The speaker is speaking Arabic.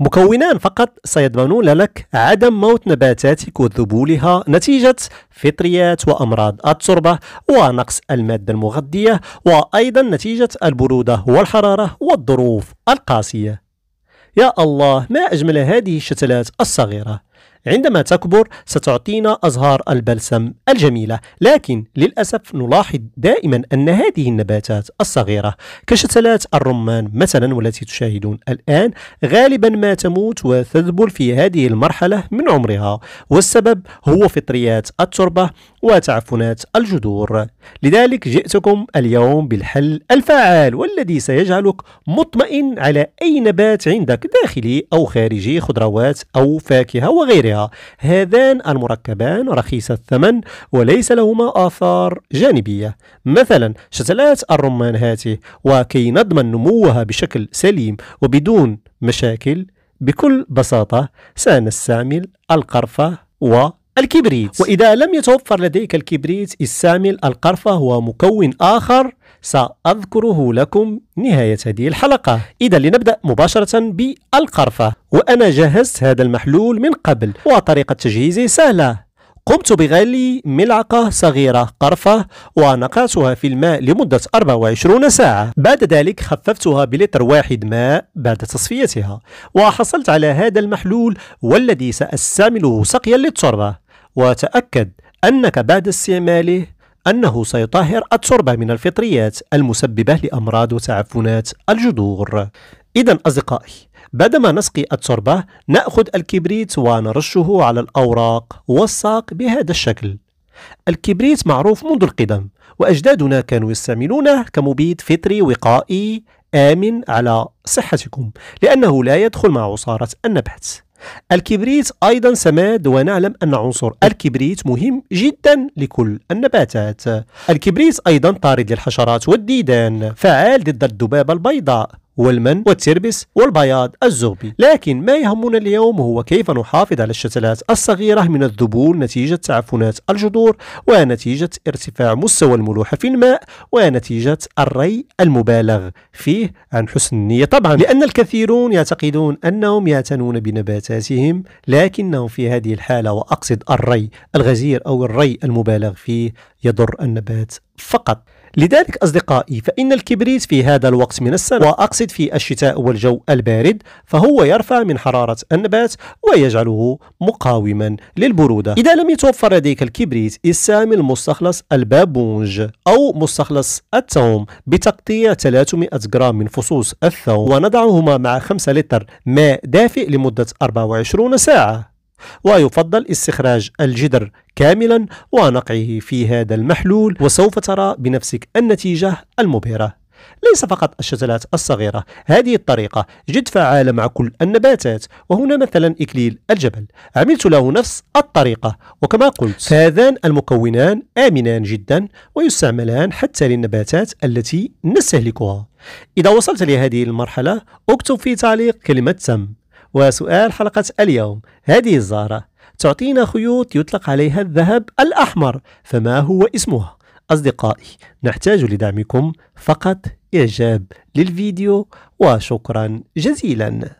مكونان فقط سيضمنون لك عدم موت نباتاتك وذبولها نتيجة فطريات وأمراض التربة ونقص المادة المغذية وأيضا نتيجة البرودة والحرارة والظروف القاسية يا الله ما أجمل هذه الشتلات الصغيرة عندما تكبر ستعطينا أزهار البلسم الجميلة لكن للأسف نلاحظ دائما أن هذه النباتات الصغيرة كشتلات الرمان مثلا والتي تشاهدون الآن غالبا ما تموت وتذبل في هذه المرحلة من عمرها والسبب هو فطريات التربة وتعفنات الجذور لذلك جئتكم اليوم بالحل الفعال والذي سيجعلك مطمئن على أي نبات عندك داخلي أو خارجي خضروات أو فاكهة وغيرها هذان المركبان رخيص الثمن وليس لهما آثار جانبية مثلا شتلات الرمان هاته وكي نضمن نموها بشكل سليم وبدون مشاكل بكل بساطة سنستعمل القرفة و الكبريت وإذا لم يتوفر لديك الكبريت استعمل القرفة هو مكون آخر سأذكره لكم نهاية هذه الحلقة إذا لنبدأ مباشرة بالقرفة وأنا جهزت هذا المحلول من قبل وطريقة تجهيزه سهلة قمت بغلي ملعقة صغيرة قرفة ونقعتها في الماء لمدة 24 ساعة بعد ذلك خففتها بلتر واحد ماء بعد تصفيتها وحصلت على هذا المحلول والذي سأستعمله سقيا للتربة وتأكد أنك بعد استعماله أنه سيطهر التربة من الفطريات المسببة لأمراض وتعفنات الجذور إذا أصدقائي بعدما نسقي التربة نأخذ الكبريت ونرشه على الأوراق والساق بهذا الشكل الكبريت معروف منذ القدم وأجدادنا كانوا يستعملونه كمبيد فطري وقائي آمن على صحتكم لأنه لا يدخل مع عصارة النبات الكبريت أيضا سماد ونعلم أن عنصر الكبريت مهم جدا لكل النباتات الكبريت أيضا طارد للحشرات والديدان فعال ضد الذبابة البيضاء والمن والتربس والبياض الزغبي لكن ما يهمنا اليوم هو كيف نحافظ على الشتلات الصغيرة من الذبول نتيجة تعفنات الجذور ونتيجة ارتفاع مستوى الملوحة في الماء ونتيجة الري المبالغ فيه عن حسن النية طبعا لأن الكثيرون يعتقدون أنهم يعتنون بنباتاتهم لكنهم في هذه الحالة وأقصد الري الغزير أو الري المبالغ فيه يضر النبات فقط لذلك أصدقائي فإن الكبريت في هذا الوقت من السنة وأقصد في الشتاء والجو البارد فهو يرفع من حرارة النبات ويجعله مقاوما للبرودة إذا لم يتوفر لديك الكبريت استعمل مستخلص البابونج أو مستخلص الثوم بتقطيع 300 جرام من فصوص الثوم ونضعهما مع 5 لتر ماء دافئ لمدة 24 ساعة ويفضل استخراج الجدر كاملا ونقعه في هذا المحلول وسوف ترى بنفسك النتيجة المبهرة ليس فقط الشتلات الصغيرة هذه الطريقة جد فعالة مع كل النباتات وهنا مثلا إكليل الجبل عملت له نفس الطريقة وكما قلت هذان المكونان آمنان جدا ويستعملان حتى للنباتات التي نستهلكها إذا وصلت لهذه المرحلة اكتب في تعليق كلمة تم وسؤال حلقة اليوم هذه الزهرة تعطينا خيوط يطلق عليها الذهب الأحمر فما هو اسمها؟ أصدقائي نحتاج لدعمكم فقط إعجاب للفيديو وشكرا جزيلا